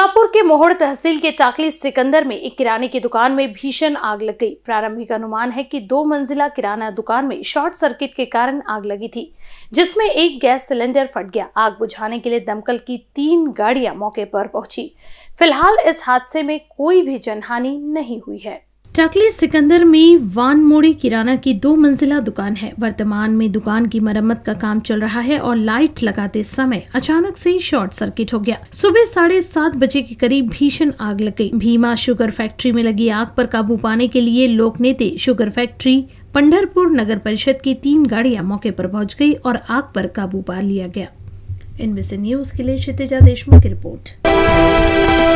सोनापुर के मोहड़ तहसील के चाकली सिकंदर में एक किराने की दुकान में भीषण आग लग गई प्रारंभिक अनुमान है कि दो मंजिला किराना दुकान में शॉर्ट सर्किट के कारण आग लगी थी जिसमें एक गैस सिलेंडर फट गया आग बुझाने के लिए दमकल की तीन गाड़ियां मौके पर पहुंची फिलहाल इस हादसे में कोई भी जनहानि नहीं हुई है टाकले सिकंदर में वान मोड़ी किराना की दो मंजिला दुकान है वर्तमान में दुकान की मरम्मत का काम चल रहा है और लाइट लगाते समय अचानक से शॉर्ट सर्किट हो गया सुबह साढ़े सात बजे के करीब भीषण आग लग गई भीमा शुगर फैक्ट्री में लगी आग पर काबू पाने के लिए लोक नेते शुगर फैक्ट्री पंडरपुर नगर परिषद की तीन गाड़ियां मौके पर पहुंच गई और आग पर काबू पा लिया गया इनमें से न्यूज के लिए क्षितिजा देशमुख की रिपोर्ट